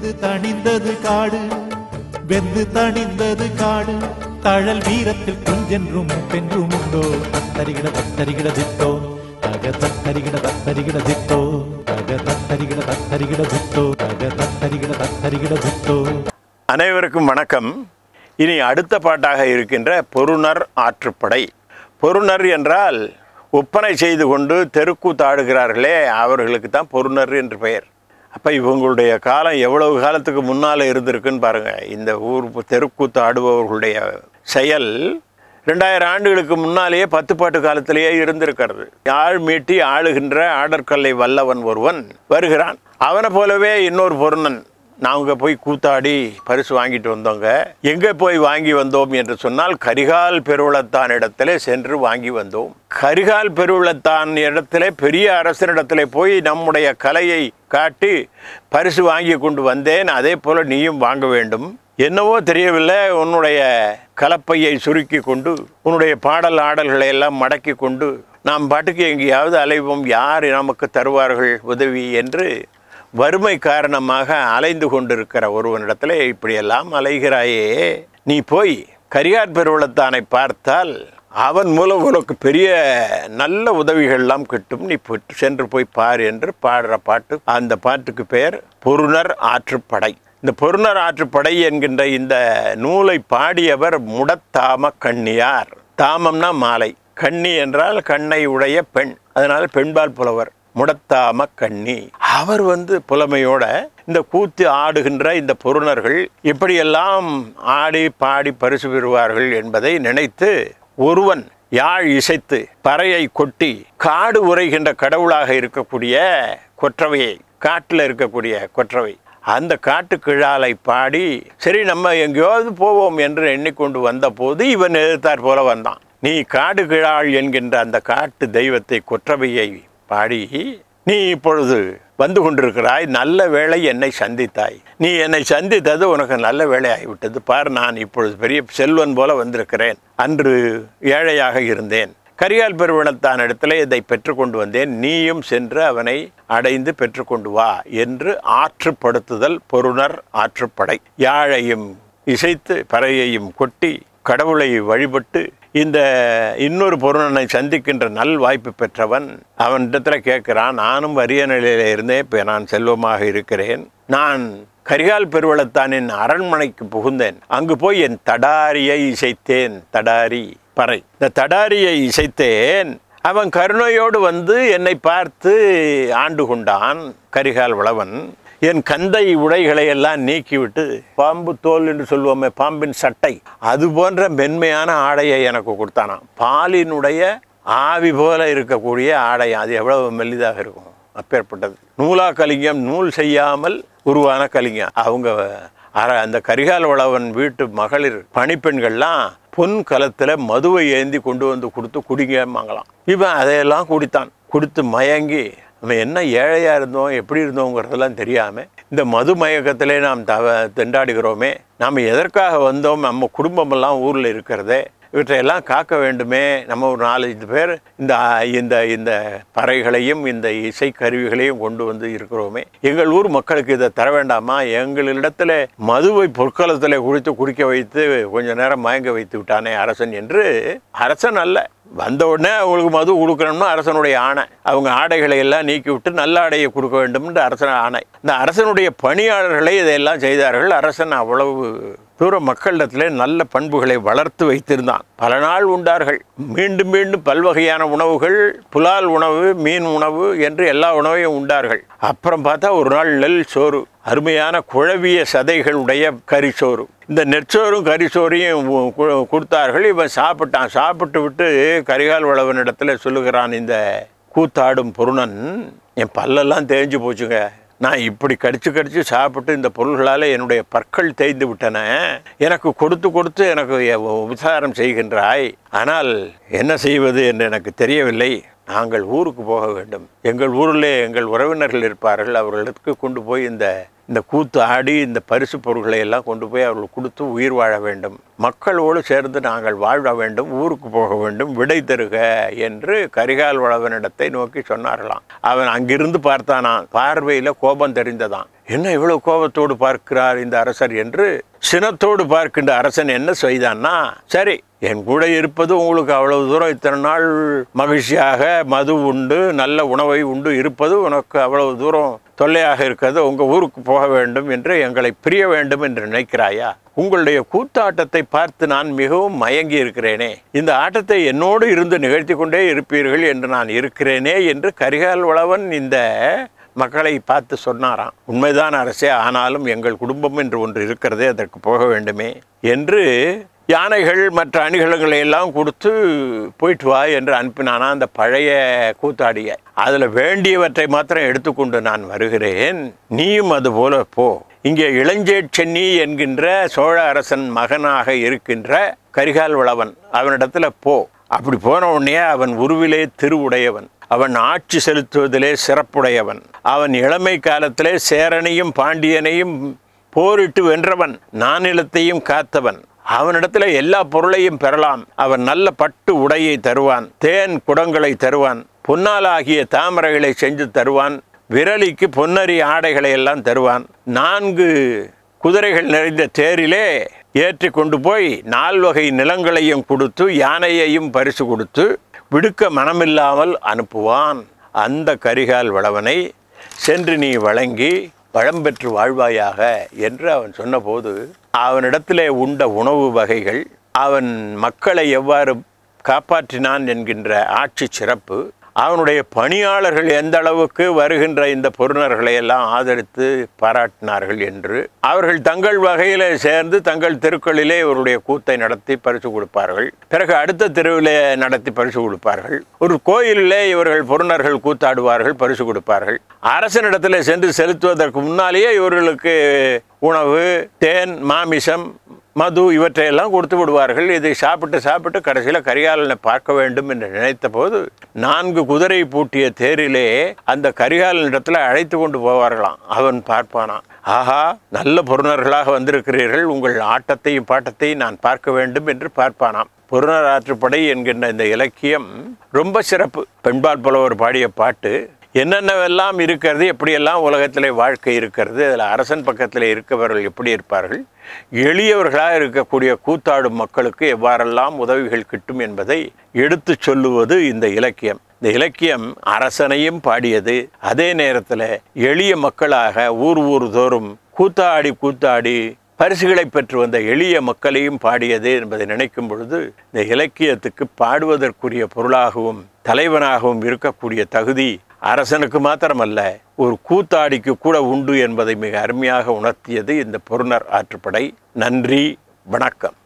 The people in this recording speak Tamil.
வெந்து தணிந்தது காடு வெந்து தணிந்தது காடு தழல் வீரத்தில் குஞ்சென்றும் பென்றும் உண்டோ தத்தரிகிட தத்தரிகிட தித்தோ தக தத்தரிகிட தத்தரிகிட தித்தோ தக தத்தரிகிட தத்தரிகிட தித்தோ தக தத்தரிகிட தத்தரிகிட தித்தோ அனைவருக்கும் வணக்கம் இனி அடுத்த பாட்டாக இருக்கின்ற பொருணர் ஆற்றுப்படை பொருணர் என்றால் ஒப்பனை செய்து கொண்டு தெருக்கூத்தாடுகிறார்களே அவர்களுக்கு தான் பொருணர் என்று பெயர் அப்போ இவங்களுடைய காலம் எவ்வளவு காலத்துக்கு முன்னால் இருந்திருக்குன்னு பாருங்கள் இந்த ஊர் தெருக்கூத்து ஆடுபவர்களுடைய செயல் ரெண்டாயிரம் ஆண்டுகளுக்கு முன்னாலேயே பத்து பாட்டு காலத்திலேயே இருந்திருக்கிறது ஆள் மீட்டி ஆளுகின்ற ஆடற்கல்லை வல்லவன் ஒருவன் வருகிறான் அவனை போலவே இன்னொரு பொருணன் நாங்கள் போய் கூத்தாடி பரிசு வாங்கிட்டு வந்தோங்க எங்கே போய் வாங்கி வந்தோம் என்று சொன்னால் கரிகால் பெருவளத்தான் இடத்துல சென்று வாங்கி வந்தோம் கரிகால் பெருவளத்தான் இடத்துல பெரிய அரசரிடத்துல போய் நம்முடைய கலையை காட்டி பரிசு வாங்கி கொண்டு வந்தேன் அதே போல் நீயும் வாங்க வேண்டும் என்னவோ தெரியவில்லை உன்னுடைய கலப்பையை சுருக்கி கொண்டு உன்னுடைய பாடல் ஆடல்களை எல்லாம் மடக்கி கொண்டு நாம் பாட்டுக்கு எங்கேயாவது அலைவோம் யார் நமக்கு தருவார்கள் உதவி என்று வறுமை காரணமாக அலைந்து கொண்டிருக்கிற ஒருவனிடத்தில் இப்படியெல்லாம் அலைகிறாயே நீ போய் கரியார் பெருவளத்தானை பார்த்தால் அவன் மூலம் உனக்கு பெரிய நல்ல உதவிகள்லாம் கிட்டும் நீ சென்று போய் பார் என்று பாடுற பாட்டு அந்த பாட்டுக்கு பெயர் பொருணர் ஆற்றுப்படை இந்த பொருணர் ஆற்றுப்படை என்கின்ற இந்த நூலை பாடியவர் முடத்தாம கண்ணியார் தாமம்னா மாலை கண்ணி என்றால் கண்ணை உடைய பெண் அதனால் பெண்பால் புலவர் முடத்தாம கண்ணி அவர் வந்து புலமையோட இந்த கூத்து ஆடுகின்ற இந்த பொருணர்கள் இப்படியெல்லாம் ஆடி பாடி பரிசு பெறுவார்கள் என்பதை நினைத்து ஒருவன் யாழ் இசைத்து பறையை கொட்டி காடு உரைகின்ற கடவுளாக இருக்கக்கூடிய கொற்றவையை காட்டில் இருக்கக்கூடிய கொற்றவை அந்த காட்டுக்கிழாலை பாடி சரி நம்ம எங்கேயாவது போவோம் என்று எண்ணிக்கொண்டு வந்தபோது இவன் எதிர்த்தார் போல வந்தான் நீ காடு கிழாள் என்கின்ற அந்த காட்டு தெய்வத்தை கொற்றவையை பாடி நீ இப்பொழுது வந்து கொண்டிருக்கிறாய் நல்ல வேளை என்னை சந்தித்தாய் நீ என்னை சந்தித்தது உனக்கு நல்ல வேலை ஆகிவிட்டது பார் நான் இப்பொழுது பெரிய செல்வன் போல வந்திருக்கிறேன் அன்று ஏழையாக இருந்தேன் கரியால் பெருவனத்தான் இடத்துல இதை பெற்றுக்கொண்டு வந்தேன் நீயும் சென்று அவனை அடைந்து பெற்றுக்கொண்டு வா என்று ஆற்றுப்படுத்துதல் பொருணர் ஆற்றுப்படை யாழையும் இசைத்து பறையையும் கொட்டி கடவுளை வழிபட்டு இந்த இன்னொரு பொருளனை சந்திக்கின்ற நல் வாய்ப்பு பெற்றவன் அவனிடத்தில் கேட்குறான் நானும் வறிய நிலையில் இருந்தே இப்போ நான் செல்வமாக இருக்கிறேன் நான் கரிகால் பெருவளத்தானின் அரண்மனைக்கு புகுந்தேன் அங்கு போய் என் தடாரியை இசைத்தேன் தடாரி பறை இந்த தடாரியை இசைத்தேன் அவன் கருணையோடு வந்து என்னை பார்த்து ஆண்டு கொண்டான் கரிகால் வளவன் என் கந்தை உடைகளை எல்லாம் நீக்கிவிட்டு பாம்பு தோல் என்று சொல்லுவோமே பாம்பின் சட்டை அது போன்ற மென்மையான ஆடையை எனக்கு கொடுத்தானாம் பாலினுடைய ஆவி போல இருக்கக்கூடிய ஆடை அது எவ்வளவு மெல்லிதாக இருக்கும் அப்பேற்பட்டது நூலா கலிங்கம் நூல் செய்யாமல் உருவான கலிங்கம் அவங்க அந்த கரிகால் வளவன் வீட்டு மகளிர் பணிப்பெண்கள்லாம் பொன் கலத்தில் மதுவை ஏந்தி கொண்டு வந்து கொடுத்து குடிங்கம்மாங்களாம் இவன் அதையெல்லாம் குடித்தான் குடித்து மயங்கி நம்ம என்ன ஏழையாக இருந்தோம் எப்படி இருந்தோங்கிறதெல்லாம் தெரியாமல் இந்த மது மயக்கத்திலே நாம் தவ திண்டாடுகிறோமே நாம் எதற்காக வந்தோம் நம்ம குடும்பமெல்லாம் ஊரில் இருக்கிறதே இவற்றையெல்லாம் காக்க வேண்டுமே நம்ம ஒரு நாலஞ்சு பேர் இந்த இந்த இந்த பறைகளையும் இந்த இசை கருவிகளையும் கொண்டு வந்து இருக்கிறோமே எங்கள் ஊர் மக்களுக்கு இதை தர வேண்டாமா எங்களிடத்தில் மதுவை பொற்காலத்தில் குடித்து குடிக்க வைத்து கொஞ்சம் நேரம் மயங்க வைத்து விட்டானே அரசன் என்று அரசன் அல்ல வந்த உடனே அவங்களுக்கு மது கொடுக்கணும்னு அரசனுடைய ஆணை அவங்க ஆடைகளை எல்லாம் நீக்கி விட்டு நல்ல ஆடையை கொடுக்க வேண்டும் என்று அரசன் ஆணை இந்த அரசனுடைய பணியாளர்களே இதையெல்லாம் செய்தார்கள் அரசன் அவ்வளவு தூர மக்களிடத்தில் நல்ல பண்புகளை வளர்த்து வைத்திருந்தான் பல நாள் உண்டார்கள் மீண்டும் மீண்டும் பல்வகையான உணவுகள் புலால் உணவு மீன் உணவு என்று எல்லா உணவையும் உண்டார்கள் அப்புறம் பார்த்தா ஒரு நாள் நெல் சோறு அருமையான குழவிய சதைகளுடைய கரிசோறு இந்த நெற்சோறும் கரிசோறையும் கொடுத்தார்கள் இவன் சாப்பிட்டான் சாப்பிட்டு விட்டு கரிகால் இடத்துல சொல்லுகிறான் இந்த கூத்தாடும் பொருணன் என் பல்லெல்லாம் தேஞ்சு போச்சுங்க நான் இப்படி கடித்து கடித்து சாப்பிட்டு இந்த பொருள்களால் என்னுடைய பற்கள் தேய்ந்து விட்டன எனக்கு கொடுத்து கொடுத்து எனக்கு உபசாரம் செய்கின்றாய் ஆனால் என்ன செய்வது என்று எனக்கு தெரியவில்லை நாங்கள் ஊருக்கு போக வேண்டும் எங்கள் ஊரிலே எங்கள் உறவினர்கள் இருப்பார்கள் அவர்களுக்கு கொண்டு போய் இந்த இந்த கூத்து ஆடி இந்த பரிசு பொருட்களை எல்லாம் கொண்டு போய் அவர்களுக்கு கொடுத்து உயிர் வாழ வேண்டும் மக்களோடு சேர்ந்து நாங்கள் வாழ வேண்டும் ஊருக்கு போக வேண்டும் விடை தருக என்று கரிகால் வளவனிடத்தை நோக்கி சொன்னார்களாம் அவன் அங்கிருந்து பார்த்தானான் பார்வையில் கோபம் தெரிந்ததான் என்ன இவ்வளவு கோபத்தோடு பார்க்கிறார் இந்த அரசர் என்று சினத்தோடு பார்க்கின்ற அரசன் என்ன செய்தான்னா சரி என் கூட இருப்பது உங்களுக்கு அவ்வளவு தூரம் இத்தனை நாள் மகிழ்ச்சியாக மது உண்டு நல்ல உணவை உண்டு இருப்பது உனக்கு அவ்வளவு தூரம் தொல்லையாக இருக்கிறது உங்கள் ஊருக்கு போக வேண்டும் என்று எங்களை பிரிய வேண்டும் என்று நினைக்கிறாயா உங்களுடைய கூத்தாட்டத்தை பார்த்து நான் மிகவும் மயங்கி இருக்கிறேனே இந்த ஆட்டத்தை என்னோடு இருந்து நிகழ்த்தி கொண்டே இருப்பீர்கள் என்று நான் இருக்கிறேனே என்று கரிகால் உழவன் இந்த மக்களை பார்த்து சொன்னாராம் உண்மைதான் அரசே ஆனாலும் எங்கள் குடும்பம் என்று ஒன்று இருக்கிறதே அதற்கு போக வேண்டுமே என்று யானைகள் மற்ற அணிகலங்களை எல்லாம் கொடுத்து போயிட்டு வா என்று அனுப்பினானா அந்த பழைய கூத்தாடியை அதில் வேண்டியவற்றை மாத்திரம் எடுத்துக்கொண்டு நான் வருகிறேன் நீயும் போல போ இங்கே இளஞ்சே சென்னி என்கின்ற சோழ அரசன் மகனாக இருக்கின்ற கரிகால் வளவன் அவனிடத்துல போ அப்படி போன உடனே அவன் உருவிலே திருவுடையவன் அவன் ஆட்சி செலுத்துவதிலே சிறப்புடையவன் அவன் இளமை காலத்திலே சேரனையும் பாண்டியனையும் போரிட்டு வென்றவன் நானிலத்தையும் காத்தவன் அவனிடத்தில் எல்லா பொருளையும் பெறலாம் அவன் நல்ல பட்டு உடையை தருவான் தேன் குடங்களை தருவான் பொன்னாலாகிய தாமரைகளை செஞ்சு தருவான் விரலிக்கு பொன்னரி ஆடைகளை எல்லாம் தருவான் நான்கு குதிரைகள் நிறைந்த தேரிலே ஏற்றி கொண்டு போய் நால்வகை நிலங்களையும் கொடுத்து யானையையும் பரிசு கொடுத்து விடுக்க மனமில்லாமல் அனுப்புவான் அந்த கரிகால் வளவனை சென்று நீ வழங்கி பழம் பெற்று வாழ்வாயாக என்று அவன் சொன்னபோது அவனிடத்திலே உண்ட உணவு வகைகள் அவன் மக்களை எவ்வாறு காப்பாற்றினான் என்கின்ற ஆட்சி சிறப்பு அவனுடைய பணியாளர்கள் எந்த அளவுக்கு வருகின்ற இந்த பொருணர்களை எல்லாம் ஆதரித்து பாராட்டினார்கள் என்று அவர்கள் தங்கள் வகையில் சேர்ந்து தங்கள் தெருக்களிலே இவருடைய கூத்தை நடத்தி பரிசு கொடுப்பார்கள் பிறகு அடுத்த தெருவிலே நடத்தி பரிசு கொடுப்பார்கள் ஒரு கோயிலிலே இவர்கள் பொருணர்கள் கூத்தாடுவார்கள் பரிசு கொடுப்பார்கள் அரசனிடத்தில் சென்று செலுத்துவதற்கு முன்னாலேயே இவர்களுக்கு உணவு தேன் மாமிசம் மது இவற்றையெல்லாம் கொடுத்து விடுவார்கள் இதை சாப்பிட்டு சாப்பிட்டு கடைசியில் கரிகாலனை பார்க்க வேண்டும் என்று நினைத்த போது நான்கு குதிரை பூட்டிய தேரிலே அந்த கரிகாலனிடத்தில் அழைத்து கொண்டு போவார்களாம் அவன் பார்ப்பானான் ஆஹா நல்ல பொருணர்களாக வந்திருக்கிறீர்கள் உங்கள் ஆட்டத்தையும் பாட்டத்தையும் நான் பார்க்க வேண்டும் என்று பார்ப்பானாம் பொருணர் ஆற்றுப்படை என்கின்ற இந்த இலக்கியம் ரொம்ப சிறப்பு பெண்பால் புலவர் பாடிய பாட்டு என்னென்னவெல்லாம் இருக்கிறது எப்படியெல்லாம் உலகத்தில் வாழ்க்கை இருக்கிறது அதில் அரசன் பக்கத்தில் இருக்கவர்கள் எப்படி இருப்பார்கள் எளியவர்களாக இருக்கக்கூடிய கூத்தாடும் மக்களுக்கு எவ்வாறெல்லாம் உதவிகள் கிட்டும் என்பதை எடுத்து சொல்லுவது இந்த இலக்கியம் இந்த இலக்கியம் அரசனையும் பாடியது அதே நேரத்தில் எளிய மக்களாக ஊர் ஊர் தோறும் கூத்தாடி கூத்தாடி பரிசுகளை பெற்று வந்த எளிய மக்களையும் பாடியது என்பதை நினைக்கும் பொழுது இந்த இலக்கியத்துக்கு பாடுவதற்குரிய பொருளாகவும் தலைவனாகவும் இருக்கக்கூடிய தகுதி அரசனுக்கு மாத்திரமல்ல ஒரு கூத்தாடிக்கு கூட உண்டு என்பதை மிக அருமையாக உணர்த்தியது இந்த பொருணர் ஆற்றுப்படை நன்றி வணக்கம்